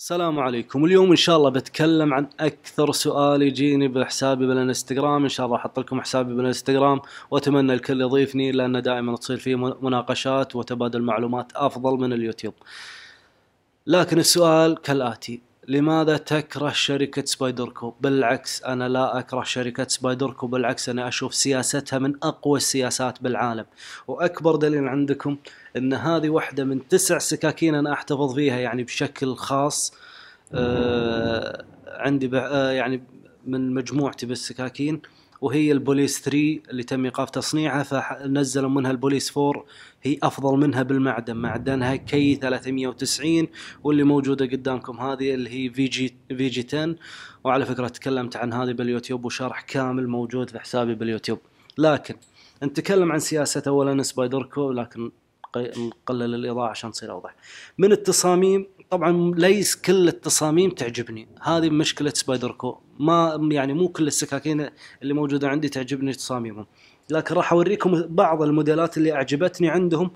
السلام عليكم اليوم ان شاء الله بتكلم عن اكثر سؤال يجيني بحسابي بالانستغرام ان شاء الله احط لكم حسابي بالانستغرام واتمنى الكل يضيفني لان دائما تصير فيه مناقشات وتبادل معلومات افضل من اليوتيوب لكن السؤال كالاتي لماذا تكره شركة سبايدر كو بالعكس أنا لا أكره شركة سبايدر كو بالعكس أنا أشوف سياستها من أقوى السياسات بالعالم وأكبر دليل عندكم أن هذه واحدة من تسع سكاكين أنا أحتفظ فيها يعني بشكل خاص آه عندي آه يعني من مجموعتي بالسكاكين وهي البوليس 3 اللي تم ايقاف تصنيعها فنزلوا منها البوليس 4 هي افضل منها بالمعدن معدنها كي 390 واللي موجوده قدامكم هذه اللي هي في جي في جي 10 وعلى فكره تكلمت عن هذه باليوتيوب وشرح كامل موجود في حسابي باليوتيوب لكن نتكلم عن سياسه اولا سبايدركو لكن نقلل الاضاءه عشان تصير اوضح من التصاميم طبعا ليس كل التصاميم تعجبني هذه مشكله سبايدر كو ما يعني مو كل السكاكين اللي موجوده عندي تعجبني تصاميمهم لكن راح اوريكم بعض الموديلات اللي اعجبتني عندهم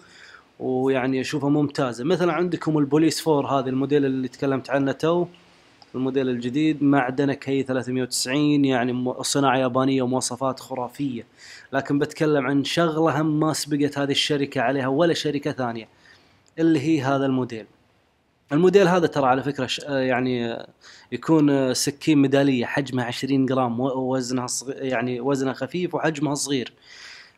ويعني اشوفها ممتازه مثلا عندكم البوليس فور هذا الموديل اللي تكلمت عنه تو الموديل الجديد معدنه كي 390 يعني صناعه يابانيه ومواصفات خرافيه لكن بتكلم عن شغله هم ما سبقت هذه الشركه عليها ولا شركه ثانيه اللي هي هذا الموديل الموديل هذا ترى على فكره آه، يعني آه، يكون آه، سكين ميداليه حجمها 20 جرام ووزنها يعني وزنها خفيف وحجمها صغير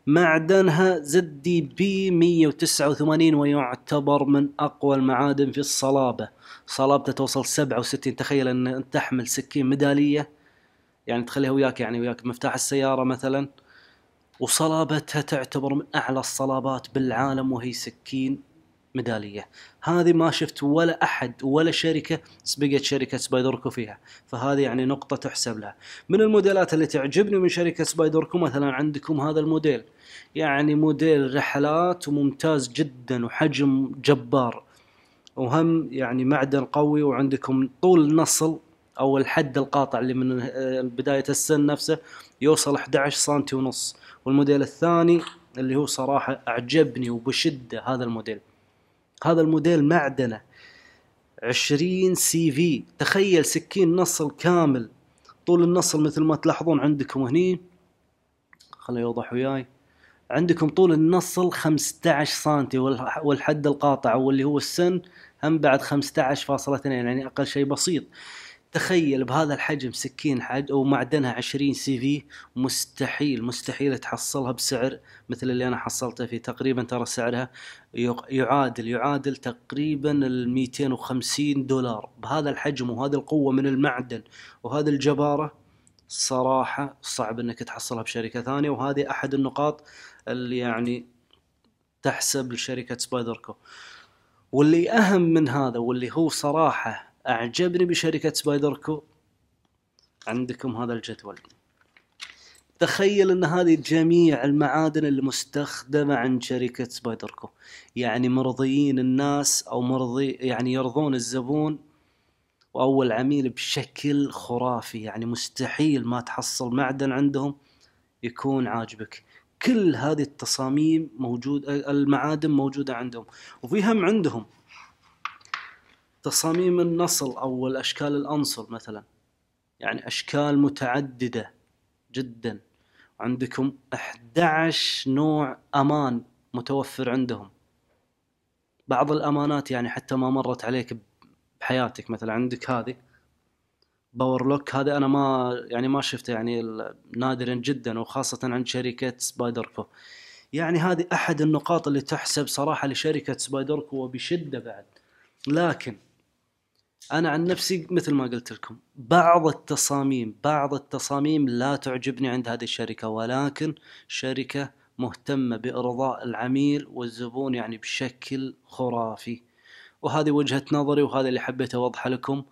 معدنها زد دي بي 189 ويعتبر من اقوى المعادن في الصلابه صلابته توصل 67 تخيل ان تحمل سكين ميداليه يعني تخليها وياك يعني وياك مفتاح السياره مثلا وصلابتها تعتبر من اعلى الصلابات بالعالم وهي سكين ميداليه هذه ما شفت ولا احد ولا شركه سبقت شركه سبايدركو فيها فهذه يعني نقطه تحسب لها من الموديلات اللي تعجبني من شركه سبايدركو مثلا عندكم هذا الموديل يعني موديل رحلات وممتاز جدا وحجم جبار وهم يعني معدن قوي وعندكم طول نصل او الحد القاطع اللي من بدايه السن نفسه يوصل 11 سنتي ونص والموديل الثاني اللي هو صراحه اعجبني وبشده هذا الموديل هذا الموديل معدنه عشرين سي في تخيل سكين نصل كامل طول النصل مثل ما تلاحظون عندكم هني خليه يوضح وياي عندكم طول النصل 15 سنتي والحد القاطع واللي هو السن هم بعد 15.2 يعني اقل شيء بسيط تخيل بهذا الحجم سكين حج ومعدنها 20 سي في مستحيل مستحيل تحصلها بسعر مثل اللي انا حصلته في تقريبا ترى سعرها يعادل يعادل تقريبا ال 250 دولار بهذا الحجم وهذه القوه من المعدن وهذه الجباره صراحه صعب انك تحصلها بشركه ثانيه وهذه احد النقاط اللي يعني تحسب لشركه سبايدر كو واللي اهم من هذا واللي هو صراحه أعجبني بشركة سبايدر كو عندكم هذا الجدول تخيل ان هذه جميع المعادن المستخدمه عند شركه سبايدر كو يعني مرضيين الناس او مرضي يعني يرضون الزبون واول عميل بشكل خرافي يعني مستحيل ما تحصل معدن عندهم يكون عاجبك كل هذه التصاميم موجود المعادن موجوده عندهم وفي هم عندهم تصاميم النصل او الاشكال الانصل مثلا يعني اشكال متعدده جدا عندكم 11 نوع امان متوفر عندهم بعض الامانات يعني حتى ما مرت عليك بحياتك مثلا عندك هذه باور لوك هذا انا ما يعني ما شفته يعني نادرا جدا وخاصه عند شركه سبايدر كو يعني هذه احد النقاط اللي تحسب صراحه لشركه سبايدر كو وبشده بعد لكن انا عن نفسي مثل ما قلت لكم بعض التصاميم بعض التصاميم لا تعجبني عند هذه الشركه ولكن شركه مهتمه بارضاء العميل والزبون يعني بشكل خرافي وهذه وجهه نظري وهذا اللي حبيت اوضحه لكم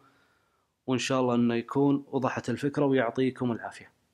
وان شاء الله انه يكون وضحت الفكره ويعطيكم العافيه